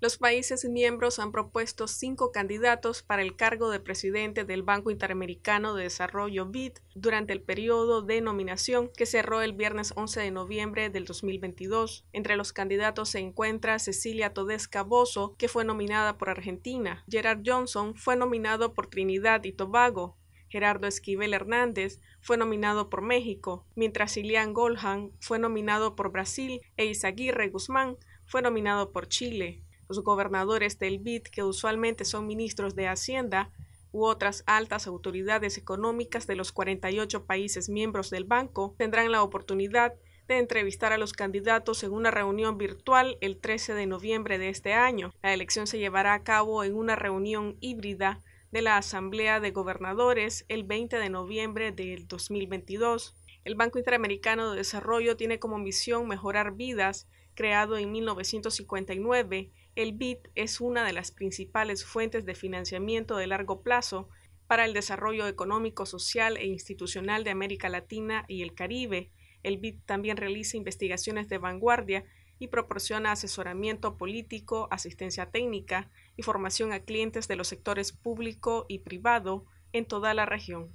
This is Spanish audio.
Los países miembros han propuesto cinco candidatos para el cargo de presidente del Banco Interamericano de Desarrollo BID durante el periodo de nominación que cerró el viernes 11 de noviembre del 2022. Entre los candidatos se encuentra Cecilia Todesca Bozo, que fue nominada por Argentina. Gerard Johnson fue nominado por Trinidad y Tobago. Gerardo Esquivel Hernández fue nominado por México, mientras Ilian Golhan fue nominado por Brasil e Isaguirre Guzmán fue nominado por Chile los gobernadores del BID, que usualmente son ministros de Hacienda u otras altas autoridades económicas de los 48 países miembros del banco, tendrán la oportunidad de entrevistar a los candidatos en una reunión virtual el 13 de noviembre de este año. La elección se llevará a cabo en una reunión híbrida de la Asamblea de Gobernadores el 20 de noviembre del 2022. El Banco Interamericano de Desarrollo tiene como misión mejorar vidas Creado en 1959, el BIT es una de las principales fuentes de financiamiento de largo plazo para el desarrollo económico, social e institucional de América Latina y el Caribe. El BIT también realiza investigaciones de vanguardia y proporciona asesoramiento político, asistencia técnica y formación a clientes de los sectores público y privado en toda la región.